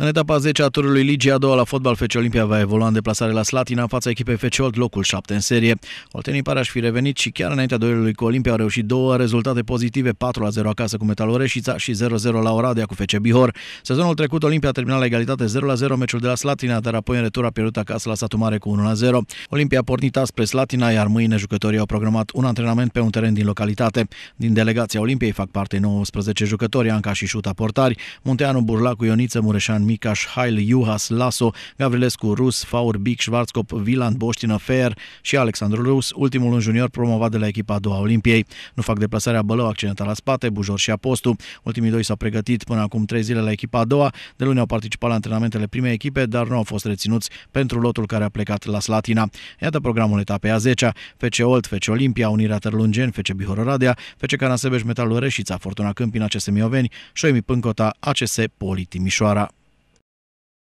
În etapa 10 a turului Ligii a doua la fotbal, FC Olimpia va evolua în deplasare la Slatina în fața echipei FC Old, locul 7 în serie. Oltenii pare aș fi revenit și chiar înaintea duelului cu Olimpia au reușit două rezultate pozitive, 4-0 la acasă cu Metal Oreșița și 0-0 la Oradea cu FC Bihor. Sezonul trecut, Olimpia a terminat la egalitate 0-0 la meciul de la Slatina, dar apoi în retur a pierdut acasă la Satu Mare cu 1-0. la Olimpia a pornit spre Slatina, iar mâine jucătorii au programat un antrenament pe un teren din localitate. Din delegația Olimpiei fac parte 19 jucători, Anca și Șuta Portari, Munteanu Burlacu, Ioniță, Mureșan, Micaș, Hail, Iuhas, Laso, Gavrilescu, Rus, Faur, Bic, Schwarzkopf, Viland, Boștină, Fer și Alexandru Rus, ultimul un junior promovat de la echipa a doua Olimpiei. Nu fac deplasarea Bălău accidentat la spate, Bujor și Apostu. Ultimii doi s-au pregătit până acum trei zile la echipa a doua. De luni au participat la antrenamentele primei echipe, dar nu au fost reținuți pentru lotul care a plecat la Slatina. Iată programul etapei a 10-a. FC Olt, FC Olimpia, Unirea Tărlungeni, FC Bihororadea, FC Canasebeș, Metalul Reșița, Fortuna Câmpina, CS Mioveni, Șoimi Pâncota, ACS Poli Timișoara.